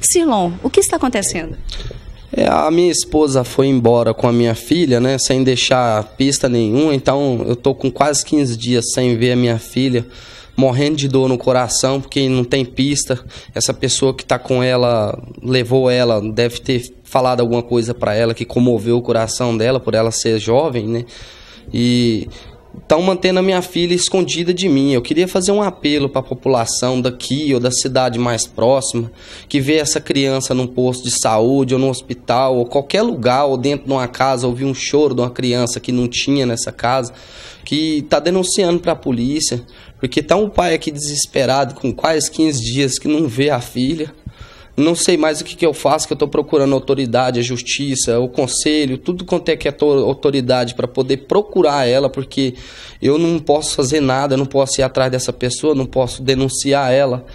Silon, o que está acontecendo? É, a minha esposa foi embora com a minha filha, né? Sem deixar pista nenhuma. Então eu tô com quase 15 dias sem ver a minha filha, morrendo de dor no coração, porque não tem pista. Essa pessoa que tá com ela, levou ela, deve ter falado alguma coisa para ela que comoveu o coração dela por ela ser jovem, né? E estão mantendo a minha filha escondida de mim. Eu queria fazer um apelo para a população daqui ou da cidade mais próxima que vê essa criança num posto de saúde ou no hospital ou qualquer lugar ou dentro de uma casa ouvir um choro de uma criança que não tinha nessa casa, que está denunciando para a polícia, porque está um pai aqui desesperado com quase 15 dias que não vê a filha não sei mais o que, que eu faço, que eu estou procurando autoridade, a justiça, o conselho, tudo quanto é que é autoridade para poder procurar ela, porque eu não posso fazer nada, não posso ir atrás dessa pessoa, não posso denunciar ela,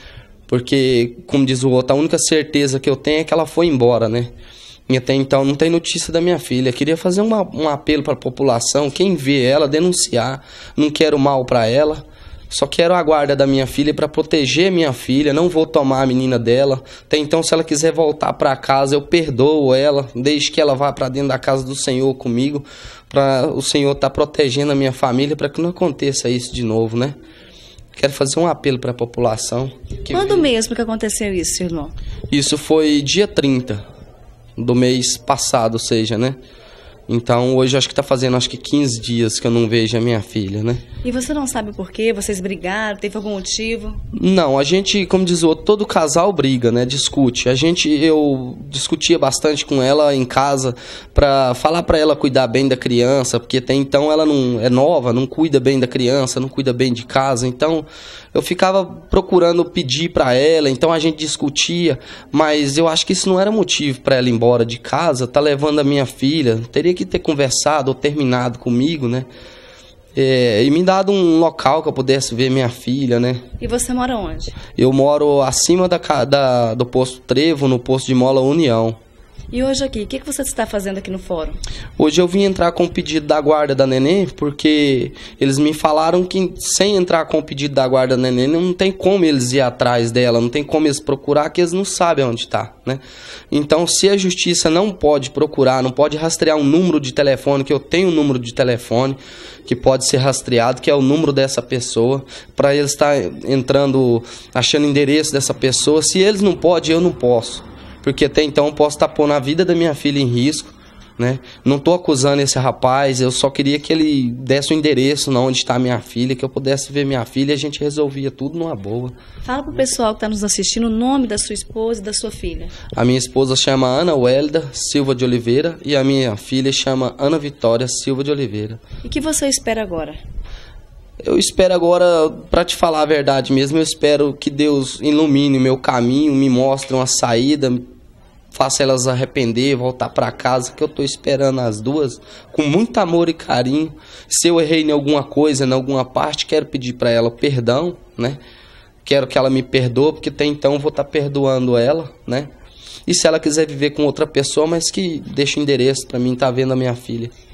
porque, como diz o outro, a única certeza que eu tenho é que ela foi embora, né? E até então não tem notícia da minha filha. Queria fazer uma, um apelo para a população, quem vê ela, denunciar. Não quero mal para ela só quero a guarda da minha filha para proteger minha filha, não vou tomar a menina dela. Até então, se ela quiser voltar para casa, eu perdoo ela, desde que ela vá para dentro da casa do Senhor comigo, para o Senhor estar tá protegendo a minha família, para que não aconteça isso de novo, né? Quero fazer um apelo para a população. Quando mesmo que aconteceu isso, irmão? Isso foi dia 30 do mês passado, ou seja, né? Então, hoje acho que está fazendo acho que 15 dias que eu não vejo a minha filha, né? E você não sabe por quê? Vocês brigaram? Teve algum motivo? Não, a gente, como diz o outro, todo casal briga, né? Discute. A gente, eu discutia bastante com ela em casa para falar para ela cuidar bem da criança, porque até então ela não é nova, não cuida bem da criança, não cuida bem de casa. Então eu ficava procurando pedir para ela, então a gente discutia, mas eu acho que isso não era motivo para ela ir embora de casa, tá levando a minha filha. Teria que ter conversado ou terminado comigo, né? é, e me dado um local que eu pudesse ver minha filha, né? E você mora onde? Eu moro acima da, da do posto Trevo, no posto de Mola União. E hoje aqui, o que, que você está fazendo aqui no fórum? Hoje eu vim entrar com o pedido da guarda da neném, porque eles me falaram que sem entrar com o pedido da guarda da neném, não tem como eles ir atrás dela, não tem como eles procurar, que eles não sabem onde está, né? Então, se a justiça não pode procurar, não pode rastrear um número de telefone, que eu tenho um número de telefone que pode ser rastreado, que é o número dessa pessoa, para eles estar tá entrando, achando endereço dessa pessoa. Se eles não podem, eu não posso porque até então eu posso estar pondo a vida da minha filha em risco, né? Não estou acusando esse rapaz, eu só queria que ele desse o endereço na onde está minha filha, que eu pudesse ver minha filha e a gente resolvia tudo numa boa. Fala pro pessoal que está nos assistindo o nome da sua esposa e da sua filha. A minha esposa chama Ana Welda Silva de Oliveira e a minha filha chama Ana Vitória Silva de Oliveira. E o que você espera agora? Eu espero agora, para te falar a verdade mesmo, eu espero que Deus ilumine o meu caminho, me mostre uma saída, faça elas arrepender, voltar para casa, que eu tô esperando as duas com muito amor e carinho. Se eu errei em alguma coisa, em alguma parte, quero pedir para ela perdão, né? Quero que ela me perdoe, porque até então eu vou estar tá perdoando ela, né? E se ela quiser viver com outra pessoa, mas que deixe o endereço para mim, tá vendo a minha filha.